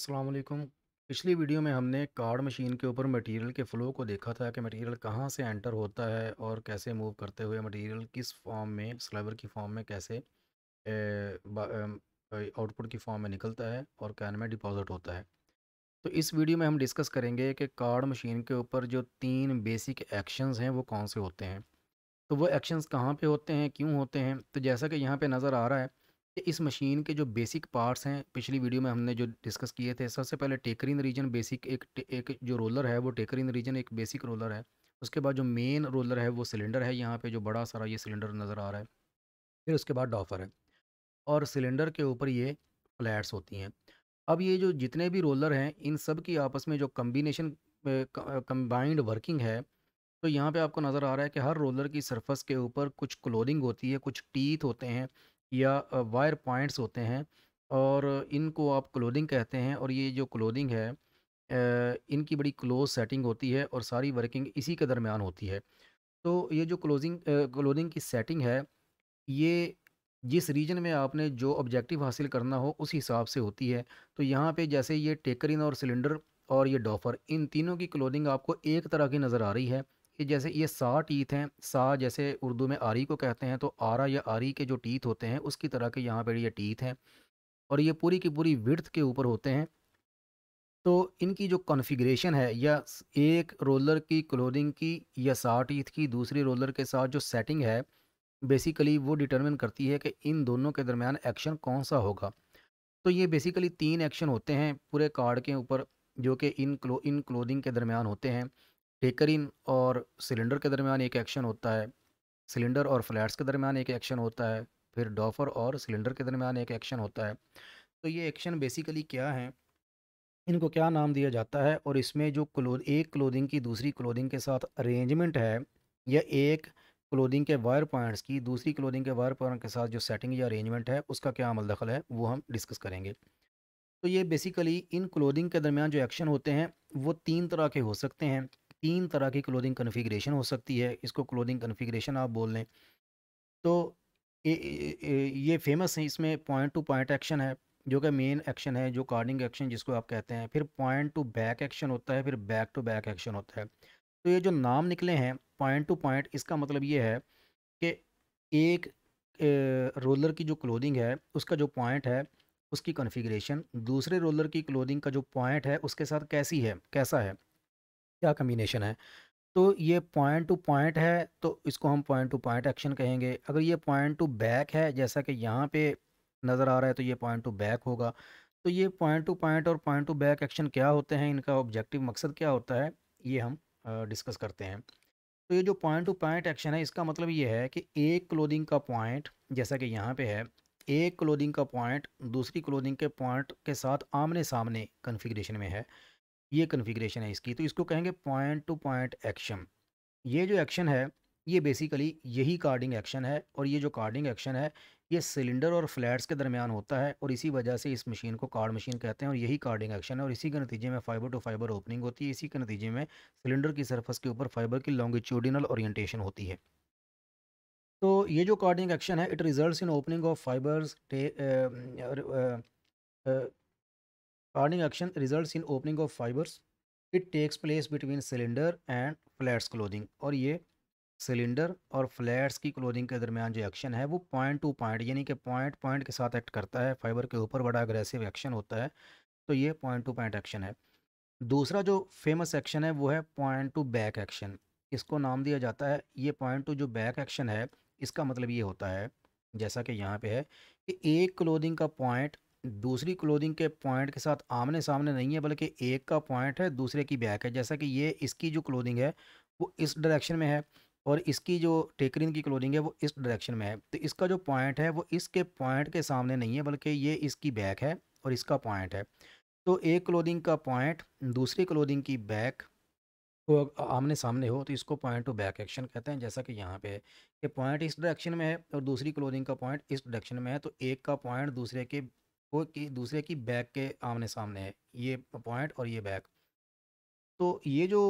असलकुम पिछली वीडियो में हमने कार्ड मशीन के ऊपर मटेरियल के फ़्लो को देखा था कि मटेरियल कहाँ से एंटर होता है और कैसे मूव करते हुए मटेरियल किस फॉर्म में स्लाइवर की फॉर्म में कैसे आउटपुट की फॉर्म में निकलता है और कैन में डिपॉजिट होता है तो इस वीडियो में हम डिस्कस करेंगे कि कार्ड मशीन के ऊपर जो तीन बेसिक एक्शंस हैं वो कौन से होते हैं तो वो एक्शंस कहाँ पे होते हैं क्यों होते हैं तो जैसा कि यहाँ पे नज़र आ रहा है इस मशीन के जो बेसिक पार्ट्स हैं पिछली वीडियो में हमने जो डिस्कस किए थे सबसे पहले टेकरिन रीजन बेसिक एक एक जो रोलर है वो टेकरिन रीजन एक बेसिक रोलर है उसके बाद जो मेन रोलर है वो सिलेंडर है यहाँ पे जो बड़ा सारा ये सिलेंडर नज़र आ रहा है फिर उसके बाद डॉफर है और सिलेंडर के ऊपर ये फ्लैट्स होती हैं अब ये जो जितने भी रोलर हैं इन सब की आपस में जो कम्बिनेशन कम्बाइंड वर्किंग है तो यहाँ पे आपको नज़र आ रहा है कि हर रोलर की सरफेस के ऊपर कुछ क्लोदिंग होती है कुछ टीथ होते हैं या वायर पॉइंट्स होते हैं और इनको आप क्लोदिंग कहते हैं और ये जो क्लोदिंग है इनकी बड़ी क्लोज सेटिंग होती है और सारी वर्किंग इसी के दरमियान होती है तो ये जो क्लोजिंग क्लोदिंग की सेटिंग है ये जिस रीजन में आपने जो ऑब्जेक्टिव हासिल करना हो उस हिसाब से होती है तो यहाँ पे जैसे ये टेकरिन और सिलेंडर और ये डॉफर इन तीनों की क्लोदिंग आपको एक तरह की नज़र आ रही है कि जैसे ये सा टीथ हैं सा जैसे उर्दू में आरी को कहते हैं तो आरा या आरी के जो टीथ होते हैं उसकी तरह के यहाँ पर ये टीथ हैं और ये पूरी की पूरी विर्थ के ऊपर होते हैं तो इनकी जो कॉन्फ़िगरेशन है या एक रोलर की क्लोदिंग की या सा टीथ की दूसरी रोलर के साथ जो सेटिंग है बेसिकली वो डिटरमिन करती है कि इन दोनों के दरमियान एक्शन कौन सा होगा तो ये बेसिकली तीन एक्शन होते हैं पूरे कार्ड के ऊपर जो कि इन क्लो इन क्लोदिंग के दरमियान होते हैं टेकरिन और सिलेंडर के दरमियान एक एक्शन होता है सिलेंडर और फ्लैट्स के दरमियान एक एक्शन होता है फिर डॉफर और सिलेंडर के दरमियान एक एक्शन होता है तो ये एक्शन बेसिकली क्या है इनको क्या नाम दिया जाता है और इसमें जो क्लो एक क्लोदिंग की दूसरी क्लोदिंग के साथ अरेंजमेंट है या एक क्लोदिंग के वायर पॉइंट्स की दूसरी क्लोदिंग के वायर पॉइंट के साथ जो सेटिंग या अरेंजमेंट है उसका क्या अमल दखल है वो हम डिस्कस करेंगे तो ये बेसिकली इन क्लोदिंग के दरमियान जो एक्शन होते हैं वो तीन तरह के हो सकते हैं तीन तरह की क्लोदिंग कन्फिग्रेशन हो सकती है इसको क्लोदिंग कन्फिग्रेशन आप बोल लें तो ए, ए, ए, ये फेमस है इसमें पॉइंट टू पॉइंट एक्शन है जो कि मेन एक्शन है जो कार्डिंग एक्शन जिसको आप कहते हैं फिर पॉइंट टू बैक एक्शन होता है फिर बैक टू बैक एक्शन होता है तो ये जो नाम निकले हैं पॉइंट टू पॉइंट इसका मतलब ये है कि एक रोलर की जो क्लोदिंग है उसका जो पॉइंट है उसकी कन्फिग्रेशन दूसरे रोलर की क्लोदिंग का जो पॉइंट है उसके साथ कैसी है कैसा है क्या कम्बिनेशन है तो ये पॉइंट टू पॉइंट है तो इसको हम पॉइंट टू पॉइंट एक्शन कहेंगे अगर ये पॉइंट टू बैक है जैसा कि यहाँ पे नज़र आ रहा है तो ये पॉइंट टू बैक होगा तो ये पॉइंट टू पॉइंट और पॉइंट टू बैक एक्शन क्या होते हैं इनका ऑब्जेक्टिव मकसद क्या होता है ये हम डिस्कस करते हैं तो ये जो पॉइंट टू पॉइंट एक्शन है इसका मतलब ये है कि एक क्लोदिंग का पॉइंट जैसा कि यहाँ पे है एक क्लोदिंग का पॉइंट दूसरी क्लोदिंग के पॉइंट के साथ आमने सामने कन्फिग्रेशन में है ये कन्फिग्रेशन है इसकी तो इसको कहेंगे पॉइंट टू पॉइंट एक्शन ये जो एक्शन है ये बेसिकली यही कार्डिंग एक्शन है और ये जो कार्डिंग एक्शन है ये सिलेंडर और फ्लैट्स के दरमियान होता है और इसी वजह से इस मशीन को कार्ड मशीन कहते हैं और यही कार्डिंग एक्शन है और इसी के नतीजे में फाइबर टू फाइबर ओपनिंग होती है इसी के नतीजे में सिलेंडर की सरफस के ऊपर फाइबर की लॉन्गिट्यूडिनल ओरिएंटेशन होती है तो ये जो कार्डिंग एक्शन है it result in opening of fibres Hardening action results in opening of fibers. It takes place between cylinder and flats clothing. और ये सिलेंडर और फ्लैट्स की क्लोदिंग के दरमियान जो एक्शन है वो पॉइंट टू पॉइंट यानी कि पॉइंट पॉइंट के साथ एक्ट करता है फाइबर के ऊपर बड़ा अग्रेसिव एक्शन होता है तो ये पॉइंट टू पॉइंट एक्शन है दूसरा जो फेमस एक्शन है वो है पॉइंट टू बैक एक्शन इसको नाम दिया जाता है ये पॉइंट टू जो बैक एक्शन है इसका मतलब ये होता है जैसा कि यहाँ पे है कि एक क्लोदिंग का पॉइंट दूसरी क्लोदिंग के पॉइंट के साथ आमने सामने नहीं है बल्कि एक का पॉइंट है दूसरे की बैक है जैसा कि ये इसकी जो क्लोदिंग है वो इस डायरेक्शन में है और इसकी जो टेकरिन की क्लोदिंग है वो इस डायरेक्शन में है तो इसका जो पॉइंट है वो इसके पॉइंट के सामने नहीं है बल्कि ये इसकी बैक है और इसका पॉइंट है तो एक क्लोदिंग का पॉइंट दूसरी क्लोदिंग की बैक तो आमने सामने हो तो इसको पॉइंट टू बैक एक्शन कहते हैं जैसा कि यहाँ पे है कि पॉइंट इस डायरेक्शन में है और दूसरी क्लोदिंग का पॉइंट इस डायरेक्शन में है तो एक का पॉइंट दूसरे के वो कि दूसरे की बैक के आमने सामने है ये पॉइंट और ये बैक तो ये जो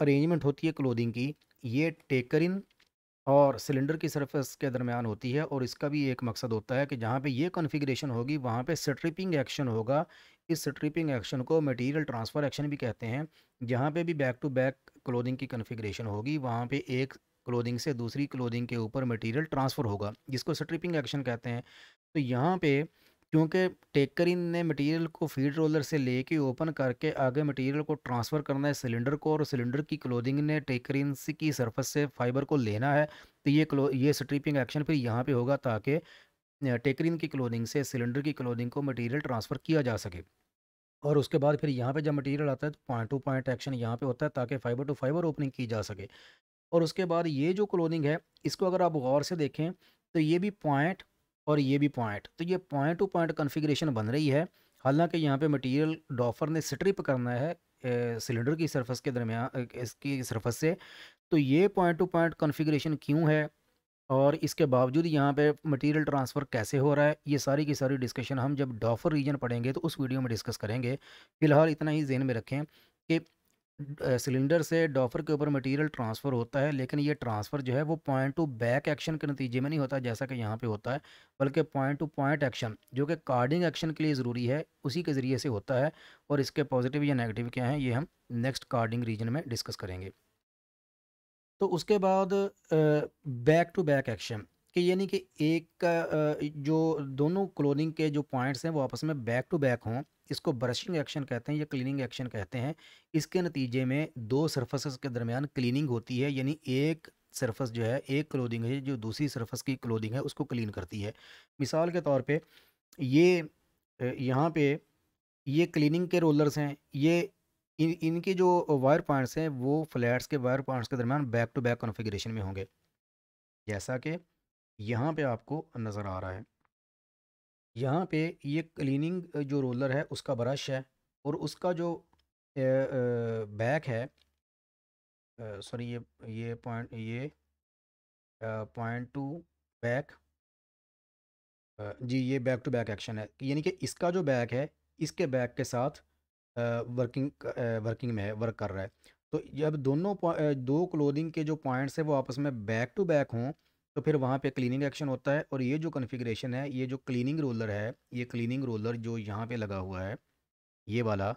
अरेंजमेंट होती है क्लोदिंग की ये टेकर इन और सिलेंडर की सरफेस के दरमियान होती है और इसका भी एक मकसद होता है कि जहाँ पे ये कॉन्फ़िगरेशन होगी वहाँ पे स्ट्रिपिंग एक्शन होगा इस स्ट्रिपिंग एक्शन को मटेरियल ट्रांसफ़र एक्शन भी कहते हैं जहाँ पे भी बैक टू बैक क्लोदिंग की कॉन्फ़िगरेशन होगी वहाँ पे एक क्लोदिंग से दूसरी क्लोदिंग के ऊपर मटीरियल ट्रांसफ़र होगा जिसको स्ट्रिपिंग एक्शन कहते हैं तो यहाँ पर क्योंकि टेकरिन ने मटेरियल को फीड रोलर से लेके ओपन करके आगे मटेरियल को ट्रांसफ़र करना है सिलेंडर को और सिलेंडर की क्लोदिंग ने टेकरिन की सरफेस से फाइबर को लेना है तो ये क्लो ये स्ट्रिपिंग एक्शन फिर यहाँ पे होगा ताकि टेकरिन की क्लोदिंग से सिलेंडर की क्लोदिंग को मटेरियल ट्रांसफ़र किया जा सके और उसके बाद फिर यहाँ पर जब मटीरियल आता है तो पॉइंट टू पॉइंट एक्शन यहाँ पर होता है ताकि फाइबर टू फाइबर ओपनिंग की जा सके और उसके बाद ये जो क्लोदिंग है इसको अगर आप गौर से देखें तो ये भी पॉइंट और ये भी पॉइंट तो ये पॉइंट टू पॉइंट कॉन्फ़िगरेशन बन रही है हालांकि यहाँ पे मटेरियल डॉफर ने स्ट्रिप करना है सिलेंडर की सरफेस के दरमियान इसकी सरफेस से तो ये पॉइंट टू पॉइंट कन्फिग्रेशन क्यों है और इसके बावजूद यहाँ पे मटेरियल ट्रांसफ़र कैसे हो रहा है ये सारी की सारी डिस्कशन हम जब डॉफर रीजन पढ़ेंगे तो उस वीडियो में डिस्कस करेंगे फिलहाल इतना ही जहन में रखें कि सिलेंडर से डॉफर के ऊपर मटेरियल ट्रांसफ़र होता है लेकिन ये ट्रांसफ़र जो है वो पॉइंट टू बैक एक्शन के नतीजे में नहीं होता जैसा कि यहाँ पे होता है बल्कि पॉइंट टू पॉइंट एक्शन जो कि कार्डिंग एक्शन के लिए ज़रूरी है उसी के ज़रिए से होता है और इसके पॉजिटिव या नेगेटिव क्या हैं ये हम नेक्स्ट कार्डिंग रीजन में डिस्कस करेंगे तो उसके बाद बैक टू बैक एक्शन कि यानी कि एक जो दोनों क्लोनिंग के जो पॉइंट्स हैं वो आपस में बैक टू बैक हों इसको ब्रशिंग एक्शन कहते हैं या क्लीनिंग एक्शन कहते हैं इसके नतीजे में दो सर्फसेस के दरमियान क्लीनिंग होती है यानी एक सर्फस जो है एक क्लोदिंग है जो दूसरी सर्फस की क्लोदिंग है उसको क्लीन करती है मिसाल के तौर पर ये यहाँ पे ये क्लीनिंग के रोलर्स हैं ये इन इनके जो वायर पॉइंट्स हैं वो फ्लैट्स के वायर पॉइंट्स के दरमियान बैक टू बैक कॉन्फ़िगरेशन में होंगे जैसा कि यहाँ पे आपको नज़र आ रहा है यहाँ पे ये क्लीनिंग जो रोलर है उसका ब्रश है और उसका जो बैक है सॉरी ये ये पॉइंट ये पॉइंट टू बैक जी ये बैक टू बैक एक्शन है यानी कि इसका जो बैक है इसके बैक के साथ वर्किंग वर्किंग में है वर्क कर रहा है तो जब दोनों दो क्लोदिंग के जो पॉइंट्स हैं वो आपस में बैक टू बैक हों तो फिर वहाँ पे क्लीनिंग एक्शन होता है और ये जो कन्फिग्रेशन है ये जो क्लीनिंग रोलर है ये क्लीनिंग रोलर जो यहाँ पे लगा हुआ है ये वाला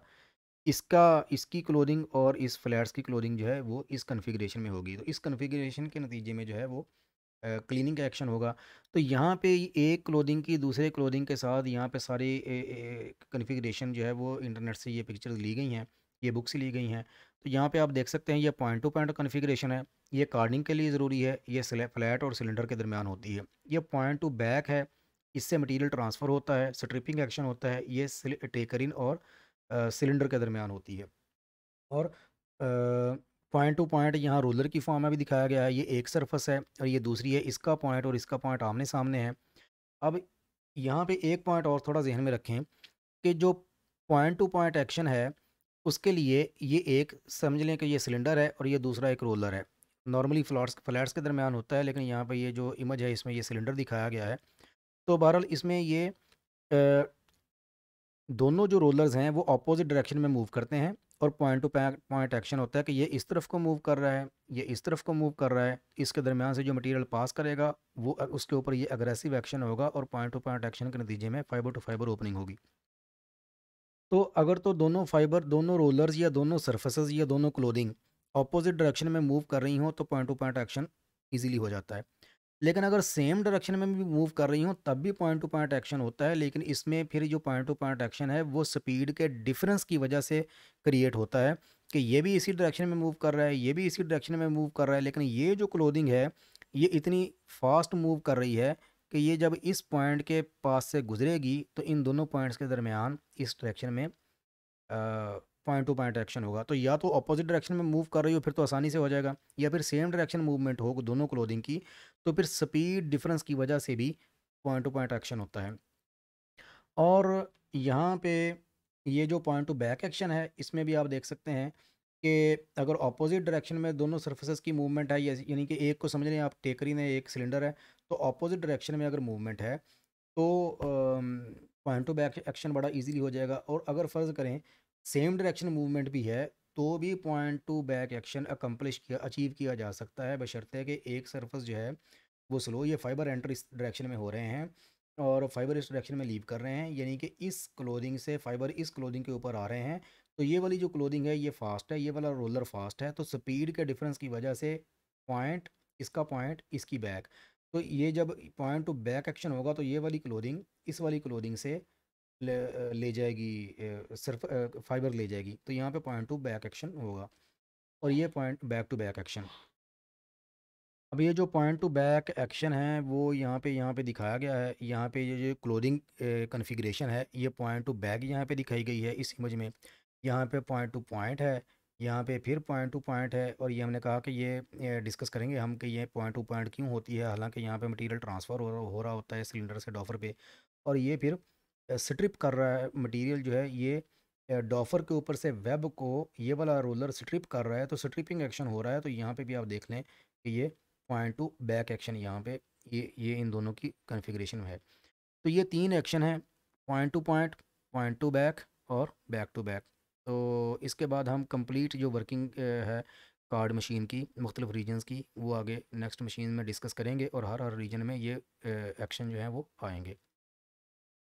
इसका इसकी क्लोदिंग और इस फ्लैट्स की क्लोदिंग जो है वो इस कन्फिग्रेशन में होगी तो इस कन्फिग्रेशन के नतीजे में जो है वो क्लीनिंग का एक्शन होगा तो यहाँ पे एक क्लोदिंग की दूसरे क्लोदिंग के साथ यहाँ पे सारी कन्फिग्रेशन जो है वो इंटरनेट से ये पिक्चर्स ली गई हैं ये बुक से ली गई हैं तो यहाँ पे आप देख सकते हैं ये पॉइंट टू पॉइंट कॉन्फ़िगरेशन है ये कार्डिंग के लिए ज़रूरी है ये फ्लैट और सिलेंडर के दरमियान होती है ये पॉइंट टू बैक है इससे मटेरियल ट्रांसफ़र होता है स्ट्रिपिंग एक्शन होता है ये टेकरिन और सिलेंडर के दरमियान होती है और पॉइंट टू पॉइंट यहाँ रोलर की फॉर्म में भी दिखाया गया है ये एक सरफस है और ये दूसरी है इसका पॉइंट और इसका पॉइंट आमने सामने है अब यहाँ पर एक पॉइंट और थोड़ा जहन में रखें कि जो पॉइंट टू पॉइंट एक्शन है उसके लिए ये एक समझ लें कि ये सिलेंडर है और ये दूसरा एक रोलर है नॉर्मली फ्लॉट्स फ्लैट्स के दरमियान होता है लेकिन यहाँ पर ये जो इमेज है इसमें ये सिलेंडर दिखाया गया है तो बहरहाल इसमें ये आ, दोनों जो रोलर्स हैं वो अपोजिट डायरेक्शन में मूव करते हैं और पॉइंट टू पॉइंट एक्शन होता है कि ये इस तरफ को मूव कर रहा है ये इस तरफ को मूव कर रहा है इसके दरमियान से जो मटेरियल पास करेगा वो उसके ऊपर ये अग्रेसिव एक्शन होगा और पॉइंट टू पॉइंट एक्शन के नतीजे में फाइबर टू फाइबर ओपनिंग होगी तो अगर तो दोनों फाइबर दोनों रोलर्स या दोनों सर्फेसेस या दोनों क्लोदिंग अपोजिट डायरेक्शन में मूव कर रही हों तो point to point action easily हो जाता है लेकिन अगर सेम डायरेक्शन में भी मूव कर रही हूँ तब भी पॉइंट टू पॉइंट एक्शन होता है लेकिन इसमें फिर जो पॉइंट टू पॉइंट एक्शन है वो स्पीड के डिफरेंस की वजह से क्रिएट होता है कि ये भी इसी डायरेक्शन में मूव कर रहा है ये भी इसी डायरेक्शन में मूव कर रहा है लेकिन ये जो क्लोदिंग है ये इतनी फास्ट मूव कर रही है कि ये जब इस पॉइंट के पास से गुजरेगी तो इन दोनों पॉइंट्स के दरमियान इस डायरेक्शन में पॉइंट टू पॉइंट डायरेक्शन होगा तो या तो अपोजिट डायरेक्शन में मूव कर रही हो फिर तो आसानी से हो जाएगा या फिर सेम डायरेक्शन मूवमेंट हो दोनों क्लोदिंग की तो फिर स्पीड डिफरेंस की वजह से भी पॉइंट टू पॉइंट एक्शन होता है और यहाँ पे ये जो पॉइंट टू बैक एक्शन है इसमें भी आप देख सकते हैं कि अगर अपोजिट डायरेक्शन में दोनों सर्फेसेस की मूवमेंट है यानी कि एक को समझ लें आप टेकरी ने एक सिलेंडर है तो ऑपोजिट डायरेक्शन में अगर मूवमेंट है तो पॉइंट टू बैक एक्शन बड़ा इजीली हो जाएगा और अगर फ़र्ज़ करें सेम डायरेक्शन मूवमेंट भी है तो भी point to back action accomplish किया अचीव किया जा सकता है बशर्ते कि एक सर्फस जो है वो स्लो ये फाइबर एंटर इस डायरेक्शन में हो रहे हैं और फाइबर इस डायरेक्शन में लीव कर रहे हैं यानी कि इस क्लोदिंग से फाइबर इस क्लोदिंग के ऊपर आ रहे हैं तो ये वाली जो क्लोदिंग है ये फास्ट है ये वाला रोलर फास्ट है तो स्पीड के डिफरेंस की वजह से पॉइंट इसका पॉइंट इसकी बैक तो ये जब पॉइंट टू बैक एक्शन होगा तो ये वाली क्लोदिंग इस वाली क्लोदिंग से ले, ले जाएगी सिर्फ फाइबर ले जाएगी तो यहाँ पे पॉइंट टू बैक एक्शन होगा और ये point back to back action अब ये जो पॉइंट टू बैक एक्शन है वो यहाँ पे यहाँ पे दिखाया गया है यहाँ पे ये जो क्लोदिंग कन्फिग्रेशन है ये पॉइंट टू बैक यहाँ पे दिखाई गई है इस इमेज में यहाँ पे पॉइंट टू पॉइंट है यहाँ पे फिर पॉइंट टू पॉइंट है और ये हमने कहा कि ये डिस्कस करेंगे हम कि ये पॉइंट टू पॉइंट क्यों होती है हालांकि यहाँ पे मटेरियल ट्रांसफ़र हो रहा होता है सिलेंडर से डॉफर पे और ये फिर स्ट्रिप कर रहा है मटेरियल जो है ये डॉफर के ऊपर से वेब को ये वाला रोलर स्ट्रिप कर रहा है तो स्ट्रिपिंग एक्शन हो रहा है तो यहाँ पर भी आप देख लें कि ये पॉइंट टू बैक एक्शन यहाँ पर ये ये इन दोनों की कन्फिग्रेशन है तो ये तीन एक्शन है point to point point to back और बैक टू बैक तो इसके बाद हम कंप्लीट जो वर्किंग है कार्ड मशीन की मुख्तलिफ रीजन्स की वो आगे नेक्स्ट मशीन में डिस्कस करेंगे और हर हर रीजन में ये एक्शन जो है वो आएंगे